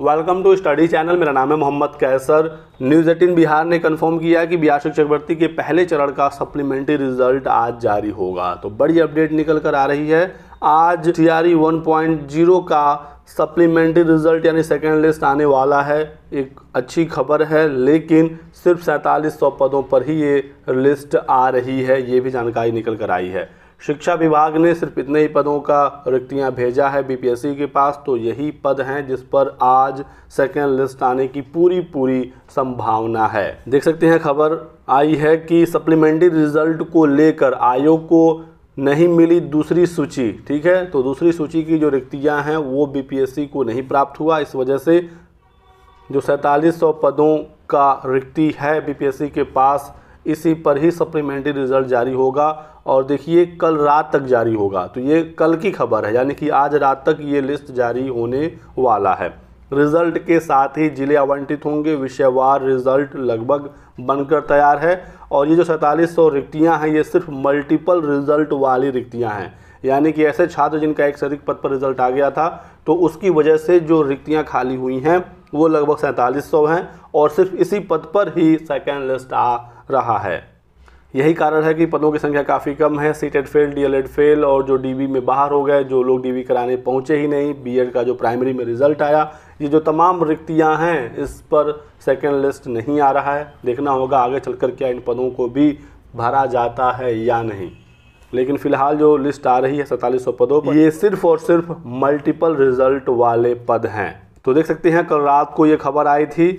welcome to study channel मेरा नाम है मोहम्मद कैसर न्यूज़ एटीन बिहार ने कंफर्म किया कि बिहार शिक्षक भर्ती के पहले चरण का सप्लीमेंट्री रिजल्ट आज जारी होगा तो बड़ी अपडेट निकल कर आ रही है आज टी 1.0 वन पॉइंट जीरो का सप्लीमेंट्री रिजल्ट यानी सेकेंड लिस्ट आने वाला है एक अच्छी खबर है लेकिन सिर्फ सैंतालीस सौ पदों पर ही ये लिस्ट आ रही है ये भी जानकारी निकल कर आई है शिक्षा विभाग ने सिर्फ इतने ही पदों का रिक्तियां भेजा है बीपीएससी के पास तो यही पद हैं जिस पर आज सेकेंड लिस्ट आने की पूरी पूरी संभावना है देख सकते हैं खबर आई है कि सप्लीमेंट्री रिजल्ट को लेकर आयोग को नहीं मिली दूसरी सूची ठीक है तो दूसरी सूची की जो रिक्तियां हैं वो बीपीएससी को नहीं प्राप्त हुआ इस वजह से जो सैंतालीस पदों का रिक्ति है बीपीएससी के पास इसी पर ही सप्लीमेंट्री रिजल्ट जारी होगा और देखिए कल रात तक जारी होगा तो ये कल की खबर है यानी कि आज रात तक ये लिस्ट जारी होने वाला है रिजल्ट के साथ ही जिले आवंटित होंगे विषयवार रिजल्ट लगभग बनकर तैयार है और ये जो सैंतालीस सौ रिक्तियाँ हैं ये सिर्फ मल्टीपल रिजल्ट वाली रिक्तियाँ हैं यानी कि ऐसे छात्र जिनका एक से अधिक पद पर रिजल्ट आ गया था तो उसकी वजह से जो रिक्तियाँ खाली हुई हैं वो लगभग सैंतालीस सौ हैं और सिर्फ इसी पद पर ही सेकेंड लिस्ट आ रहा है यही कारण है कि पदों की संख्या काफ़ी कम है seat Ed fail D L Ed fail और जो डी में बाहर हो गए जो लोग डी कराने पहुँचे ही नहीं बी एड का जो प्राइमरी में रिजल्ट आया ये जो तमाम रिक्तियाँ हैं इस पर सेकेंड लिस्ट नहीं आ रहा है देखना होगा आगे चल कर क्या इन पदों को भी भरा जाता है या नहीं लेकिन फिलहाल जो लिस्ट आ रही है सैंतालीस पदों पर ये सिर्फ और सिर्फ मल्टीपल रिजल्ट वाले पद हैं तो देख सकते हैं कल रात को ये खबर आई थी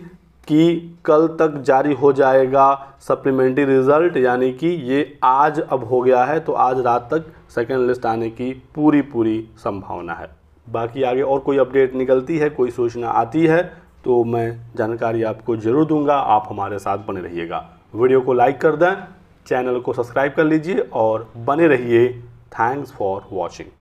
कि कल तक जारी हो जाएगा सप्लीमेंट्री रिज़ल्ट यानी कि ये आज अब हो गया है तो आज रात तक सेकेंड लिस्ट आने की पूरी पूरी संभावना है बाकी आगे और कोई अपडेट निकलती है कोई सूचना आती है तो मैं जानकारी आपको ज़रूर दूंगा आप हमारे साथ बने रहिएगा वीडियो को लाइक कर दें चैनल को सब्सक्राइब कर लीजिए और बने रहिए थैंक्स फॉर वॉचिंग